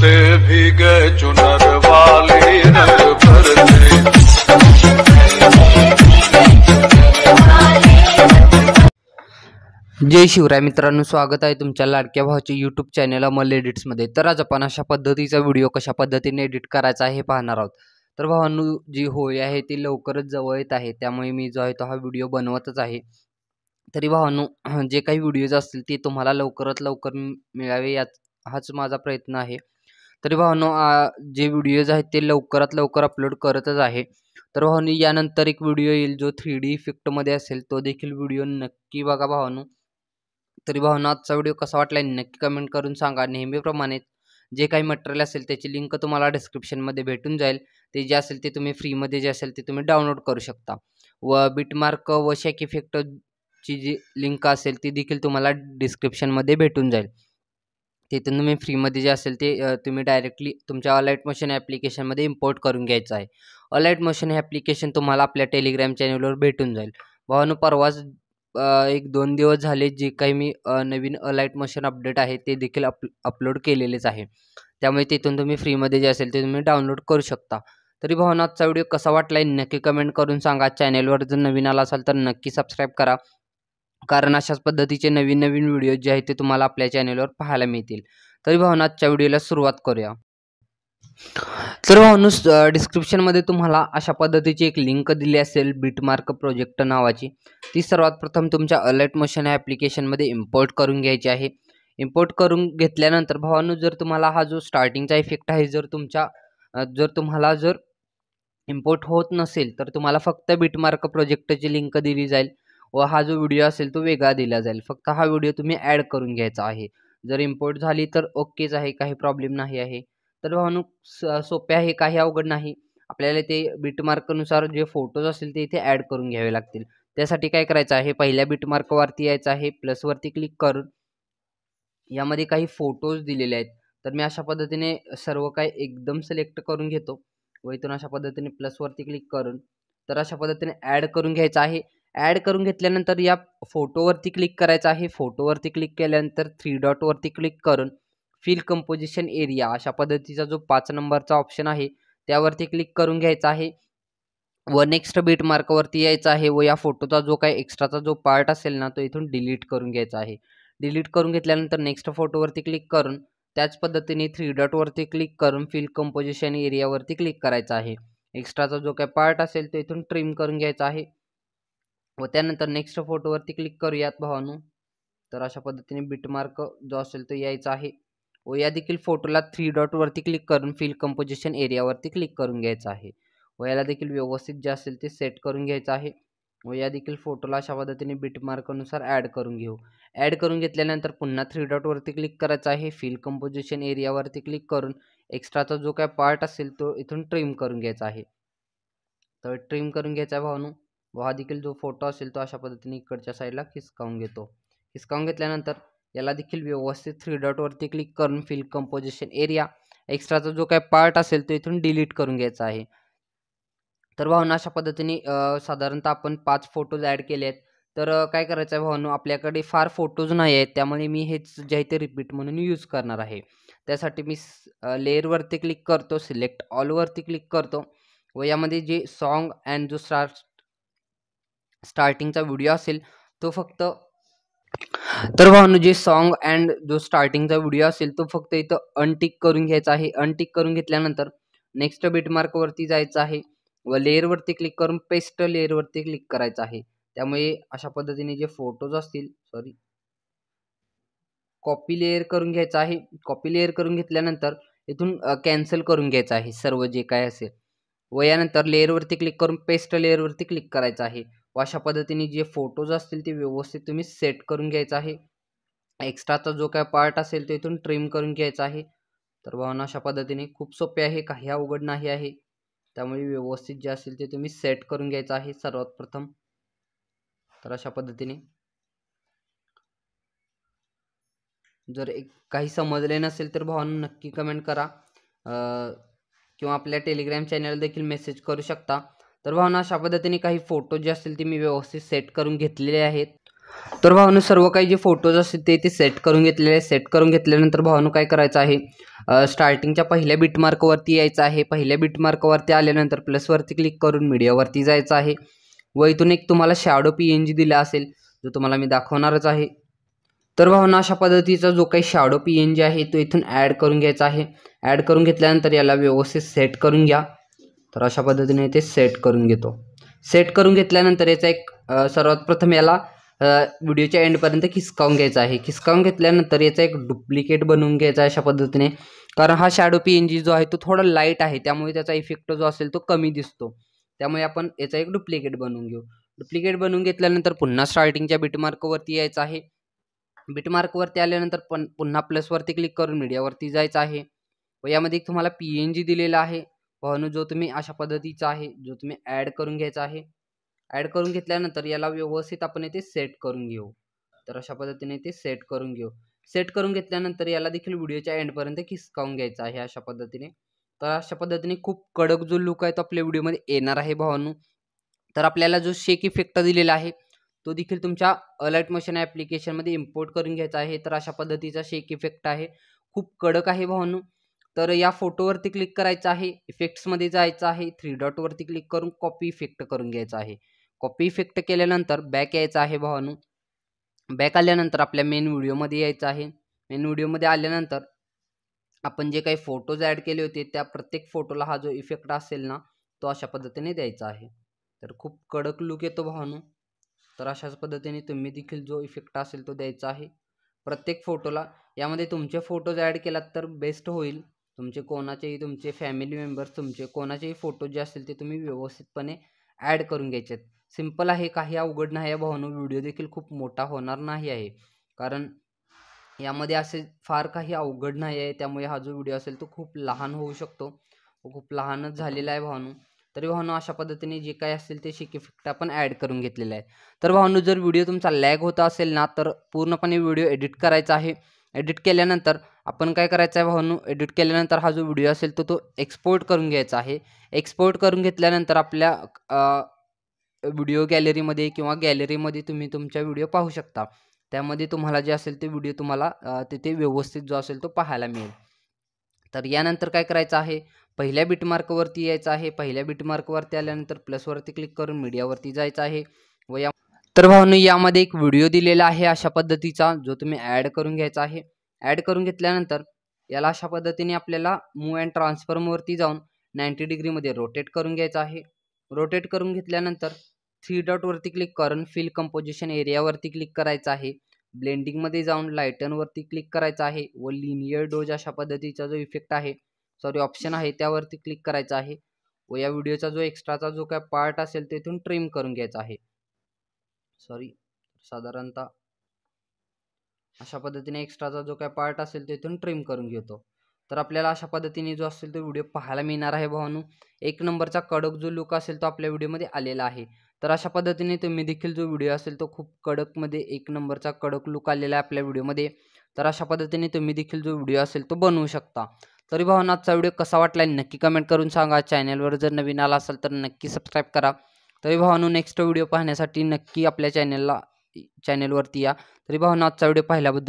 से गए चुनर वाले जय शिवराय मित्रांनो स्वागत आहे तुमच्या लाडक्या भावाच्या यूट्यूब चॅनल अमल मध्ये तर आज आपण अशा पद्धतीचा व्हिडिओ कशा पद्धतीने एडिट करायचा आहे पाहणार आहोत तर भावांनो जी होळी आहे ती लवकरच जवळ येत आहे त्यामुळे मी जो आहे तो हा व्हिडिओ बनवतच आहे तरी भावांनो जे काही व्हिडिओज असतील ते तुम्हाला लवकरात लवकर मिळावे याच हाच माझा प्रयत्न आहे तरी भावनो जे व्हिडिओज आहेत ते लवकरात लवकर अपलोड करतच आहे तर भावनी यानंतर एक व्हिडिओ येईल जो थ्री डी इफेक्टमध्ये असेल तो देखील व्हिडिओ नक्की बघा भावनो तरी भावनो आजचा व्हिडिओ कसा वाटला नक्की कमेंट करून सांगा नेहमीप्रमाणे जे काही मटेरियल असेल त्याची लिंक तुम्हाला डिस्क्रिप्शनमध्ये भेटून जाईल ते जे असेल ते तुम्ही फ्रीमध्ये जे असेल ते तुम्ही डाउनलोड करू शकता व बिटमार्क व शेक इफेक्टची जी लिंक असेल ती देखील तुम्हाला डिस्क्रिप्शनमध्ये भेटून जाईल तिथून तुम्ही फ्रीमध्ये जे असेल ते तुम्ही डायरेक्टली तुमच्या अलाईट मोशन ॲप्लिकेशनमध्ये इम्पोर्ट करून घ्यायचं आहे अलाईट मोशन हे ॲप्लिकेशन तुम्हाला आपल्या टेलिग्राम चॅनलवर भेटून जाईल भावानु परवाच एक दोन दिवस झाले जे काही मी नवीन अलाईट मोशन अपडेट आहे ते देखील अप अपलोड केलेलेच आहे त्यामुळे तिथून तुम्ही फ्रीमध्ये जे असेल ते तुम्ही डाउनलोड करू शकता तरी भावना आजचा व्हिडिओ कसा वाटला आहे नक्की कमेंट करून सांगा चॅनेलवर जर नवीन आला असाल तर नक्की सबस्क्राईब करा कारण अशाच पद्धतीचे नवीन नवीन व्हिडिओ जे आहेत ते तुम्हाला आपल्या चॅनेलवर पाहायला मिळतील तरी भावना आजच्या व्हिडिओला सुरुवात करूया तर भावनू डिस्क्रिप्शनमध्ये तुम्हाला अशा पद्धतीची एक लिंक दिली असेल बीटमार्क प्रोजेक्ट नावाची ती सर्वात प्रथम तुमच्या अलर्ट मोशन या ॲप्लिकेशनमध्ये इम्पोर्ट करून घ्यायची आहे इम्पोर्ट करून घेतल्यानंतर भावानू जर तुम्हाला हा जो स्टार्टिंगचा इफेक्ट आहे जर तुमच्या जर तुम्हाला जर इम्पोर्ट होत नसेल तर तुम्हाला फक्त बीटमार्क प्रोजेक्टची लिंक दिली जाईल व हा जो व्हिडिओ असेल तो वेगळा दिला जाईल फक्त हा व्हिडिओ तुम्ही ॲड करून घ्यायचा आहे जर इम्पोर्ट झाली तर ओकेच आहे काही प्रॉब्लेम नाही आहे तर स सोपे आहे काही अवघड नाही आपल्याला ते बीटमार्कनुसार जे फोटोज असतील ते इथे ॲड करून घ्यावे लागतील त्यासाठी काय करायचं आहे पहिल्या बीटमार्कवरती यायचं आहे प्लसवरती क्लिक करून यामध्ये काही फोटोज दिलेले आहेत तर मी अशा पद्धतीने सर्व काही एकदम सिलेक्ट करून घेतो व इथून अशा पद्धतीने प्लसवरती क्लिक करून तर अशा पद्धतीने ॲड करून घ्यायचं आहे ॲड करून घेतल्यानंतर या फोटोवरती क्लिक करायचं आहे फोटोवरती क्लिक केल्यानंतर थ्री डॉटवरती क्लिक करून फिल कंपोजिशन एरिया अशा पद्धतीचा जो पाच नंबरचा ऑप्शन आहे त्यावरती क्लिक करून घ्यायचा आहे व नेक्स्ट बीट मार्कवरती यायचं आहे व या फोटोचा जो काही एक्स्ट्राचा जो पार्ट असेल ना तो इथून डिलीट करून घ्यायचा आहे डिलीट करून घेतल्यानंतर नेक्स्ट फोटोवरती क्लिक करून त्याच पद्धतीने थ्री डॉटवरती क्लिक करून फिल कंपोजिशन एरियावरती क्लिक करायचं आहे एक्स्ट्राचा जो काही पार्ट असेल तो इथून ट्रिम करून घ्यायचा आहे व त्यानंतर नेक्स्ट फोटोवरती क्लिक करूयात भावानू तर अशा पद्धतीने बिटमार्क जो असेल तो यायचा आहे व या देखील फोटोला थ्री डॉटवरती क्लिक करून फिल कंपोजिशन एरियावरती क्लिक करून घ्यायचं आहे व याला देखील व्यवस्थित जे असेल ते सेट करून घ्यायचं आहे व या देखील फोटोला अशा पद्धतीने बिटमार्कनुसार ॲड करून घेऊ ॲड करून घेतल्यानंतर पुन्हा थ्री डॉटवरती क्लिक करायचं आहे फिल कंपोजिशन एरियावरती क्लिक करून एक्स्ट्राचा जो काय पार्ट असेल तो इथून ट्रिम करून घ्यायचा आहे तर ट्रिम करून घ्यायचा आहे भावनू व हा देखील जो फोटो असेल तो अशा पद्धतीने इकडच्या साईडला खिसकावून घेतो खिसकावून घेतल्यानंतर याला देखील व्यवस्थित थ्री डॉटवरती क्लिक करून फिल कंपोजिशन एरिया एक्स्ट्राचा जो काय पार्ट असेल तो इथून डिलीट करून घ्यायचा आहे तर भावना अशा पद्धतीने साधारणतः आपण पाच फोटोज ॲड केले आहेत तर काय करायचं आहे भावनो आपल्याकडे फार फोटोज नाही आहेत त्यामुळे मी हेच जे ते रिपीट म्हणून यूज करणार आहे त्यासाठी मी लेअरवरती क्लिक करतो सिलेक्ट ऑलवरती क्लिक करतो व यामध्ये जे सॉन्ग अँड जो स्टार्ट स्टार्टिंगचा व्हिडिओ असेल तो फक्त तर भावानो जे सॉन्ग अँड जो स्टार्टिंगचा व्हिडिओ असेल तो फक्त इथं अनटिक करून घ्यायचा आहे अनटिक करून घेतल्यानंतर नेक्स्ट बिटमार्कवरती जायचं आहे व लेअरवरती क्लिक करून पेस्ट लेअरवरती क्लिक करायचं आहे त्यामुळे अशा पद्धतीने जे फोटोज असतील सॉरी कॉपी लेअर करून घ्यायचं आहे कॉपी लेअर करून घेतल्यानंतर इथून कॅन्सल करून घ्यायचं आहे सर्व जे काय असेल व यानंतर लेअरवरती क्लिक करून पेस्ट लेअरवरती क्लिक करायचं आहे अशा पद्धतीने जे फोटोज असतील ते व्यवस्थित तुम्ही सेट करून घ्यायचा आहे एक्स्ट्राचा जो काय पार्ट असेल तो इथून ट्रिम करून घ्यायचा आहे तर भावना अशा पद्धतीने खूप सोपे आहे काही अवघड नाही आहे त्यामुळे व्यवस्थित जे असेल ते तुम्ही सेट करून घ्यायचं आहे सर्वात प्रथम तर अशा पद्धतीने जर एक काही समजले नसेल तर भावांना नक्की कमेंट करा किंवा आपल्या टेलिग्राम चॅनल देखील मेसेज करू शकता तर भावना अशा पद्धतीने काही फोटो जे असतील ते मी व्यवस्थित सेट करून घेतलेले आहेत तर भावानं सर्व काही जे फोटोज असतील ते ते सेट करून घेतलेले सेट करून घेतल्यानंतर भावानं काय करायचं आहे स्टार्टिंगच्या पहिल्या बीटमार्कवरती यायचं आहे पहिल्या बीटमार्कवरती आल्यानंतर प्लसवरती क्लिक करून मीडियावरती जायचं आहे व इथून एक तुम्हाला शॅडो पी एन जी दिला असेल जो तुम्हाला मी दाखवणारच आहे तर भावना अशा पद्धतीचा जो काही शॅडो पी एन जी आहे तो इथून ॲड करून घ्यायचा आहे ॲड करून घेतल्यानंतर याला व्यवस्थित सेट करून घ्या तर अशा पद्धतीने ते सेट करून घेतो सेट करून घेतल्यानंतर याचा एक सर्वात प्रथम याला व्हिडिओच्या एंडपर्यंत खिसकावून घ्यायचा आहे खिसकावून घेतल्यानंतर याचा एक डुप्लिकेट बनवून घ्यायचा अशा पद्धतीने कारण हा शॅडो पी एन जी जो आहे तो थोडा लाईट आहे त्यामुळे त्याचा इफेक्ट जो असेल तो कमी दिसतो त्यामुळे आपण याचा एक डुप्लिकेट बनवून घेऊ डुप्लिकेट बनवून घेतल्यानंतर पुन्हा स्टार्टिंगच्या बिटमार्कवरती यायचं आहे बिटमार्कवरती आल्यानंतर पण पुन्हा प्लसवरती क्लिक करून मीडियावरती जायचं आहे व यामध्ये तुम्हाला पी एन जी दिलेला आहे भवानू जो तुम्ही अशा पद्धतीचा आहे जो तुम्ही ॲड करून घ्यायचा आहे ॲड करून घेतल्यानंतर याला व्यवस्थित आपण येथे सेट करून घेऊ तर अशा पद्धतीने ते सेट करून घेऊ सेट करून घेतल्यानंतर याला देखील व्हिडिओच्या एंडपर्यंत खिसकावून घ्यायचा आहे अशा पद्धतीने तर अशा पद्धतीने खूप कडक जो लुक आहे तो आपल्या व्हिडिओमध्ये येणार आहे भावानू तर आपल्याला जो शेक इफेक्ट दिलेला आहे तो देखील तुमच्या अलर्ट मशीन ॲप्लिकेशनमध्ये इम्पोर्ट करून घ्यायचा आहे तर अशा पद्धतीचा शेक इफेक्ट आहे खूप कडक आहे भावानू तर या फोटोवरती क्लिक करायचं आहे इफेक्ट्समध्ये जायचं आहे थ्री डॉटवरती क्लिक करून कॉपी इफेक्ट करून घ्यायचं आहे कॉपी इफेक्ट केल्यानंतर बॅक यायचं आहे भवानू बॅक आल्यानंतर आपल्या मेन व्हिडिओमध्ये यायचं आहे मेन व्हिडिओमध्ये आल्यानंतर आपण जे काही फोटोज ॲड केले होते त्या प्रत्येक फोटोला हा जो इफेक्ट असेल ना तो अशा पद्धतीने द्यायचा आहे तर खूप कडक लुक येतो भवानू तर अशाच पद्धतीने तुम्ही देखील जो इफेक्ट असेल तो द्यायचा आहे प्रत्येक फोटोला यामध्ये तुमचे फोटोज ॲड केलात तर बेस्ट होईल तुमचे कोणाचेही तुमचे फॅमिली मेंबर्स तुमचे कोणाचेही फोटो जे असतील ते तुम्ही व्यवस्थितपणे ॲड करून घ्यायचे आहेत सिम्पल आहे काही अवघड नाही आहे भावनो व्हिडिओ देखील खूप मोठा होणार नाही आहे कारण यामध्ये असे फार काही अवघड नाही आहे त्यामुळे हा जो व्हिडिओ असेल तो खूप लहान होऊ शकतो खूप लहानच झालेला आहे भावनो तरी भावनो अशा पद्धतीने जे काही असतील ते शिकेफिकटा पण ॲड करून घेतलेलं आहे तर भावनो जर व्हिडिओ तुमचा लॅग होता असेल ना तर पूर्णपणे व्हिडिओ एडिट करायचा आहे एडिट केल्यानंतर आपण काय करायचं आहे भावांनो एडिट केल्यानंतर हा जो व्हिडिओ असेल तो तो एक्सपोर्ट करून घ्यायचा आहे एक्सपोर्ट करून घेतल्यानंतर आपल्या व्हिडिओ गॅलरीमध्ये किंवा गॅलरीमध्ये तुम्ही तुमच्या व्हिडिओ पाहू शकता त्यामध्ये तुम्हाला जे असेल ते व्हिडिओ तुम्हाला तिथे व्यवस्थित जो असेल तो पाहायला मिळेल तर यानंतर काय करायचं आहे पहिल्या बिटमार्कवरती यायचं आहे पहिल्या बिटमार्कवरती आल्यानंतर प्लसवरती क्लिक करून मीडियावरती जायचं आहे व या तर भाऊन यामध्ये एक व्हिडिओ दिलेला आहे अशा पद्धतीचा जो तुम्ही ॲड करून घ्यायचा आहे ॲड करून घेतल्यानंतर याला अशा पद्धतीने आपल्याला मूव अँड ट्रान्सफॉर्मवरती जाऊन नाईन्टी डिग्रीमध्ये रोटेट करून घ्यायचा आहे रोटेट करून घेतल्यानंतर थ्री डॉटवरती क्लिक करून फिल कंपोजिशन एरियावरती क्लिक करायचं आहे ब्लेंडिंगमध्ये जाऊन लायटनवरती क्लिक करायचं आहे व लिनियर डोज अशा पद्धतीचा जो इफेक्ट आहे सॉरी ऑप्शन आहे त्यावरती क्लिक करायचा आहे व या व्हिडिओचा जो एक्स्ट्राचा जो काय पार्ट असेल तेथून ट्रिम करून घ्यायचा आहे सॉरी साधारणतः अशा पद्धतीने एक्स्ट्राचा जो काही पार्ट असेल तो इथून ट्रिम करून घेतो तर आपल्याला अशा पद्धतीने जो असेल तो व्हिडिओ पाहायला मिळणार आहे भावानू एक नंबरचा कडक जो लुक असेल तो आपल्या व्हिडिओमध्ये आलेला आहे तर अशा पद्धतीने तुम्ही देखील जो व्हिडिओ असेल तो खूप कडकमध्ये एक नंबरचा कडक लुक आलेला आहे आपल्या व्हिडिओमध्ये तर अशा पद्धतीने तुम्ही देखील जो व्हिडिओ असेल तो बनवू शकता तरी भावना आजचा व्हिडिओ कसा वाटला नक्की कमेंट करून सांगा चॅनलवर जर नवीन आला असेल तर नक्की सबस्क्राईब करा तरी भावानो नेक्स्ट व्हिडिओ पाहण्यासाठी नक्की आपल्या चॅनलला चॅनलवरती या तरी भावानो आजचा व्हिडिओ पाहिल्याबद्दल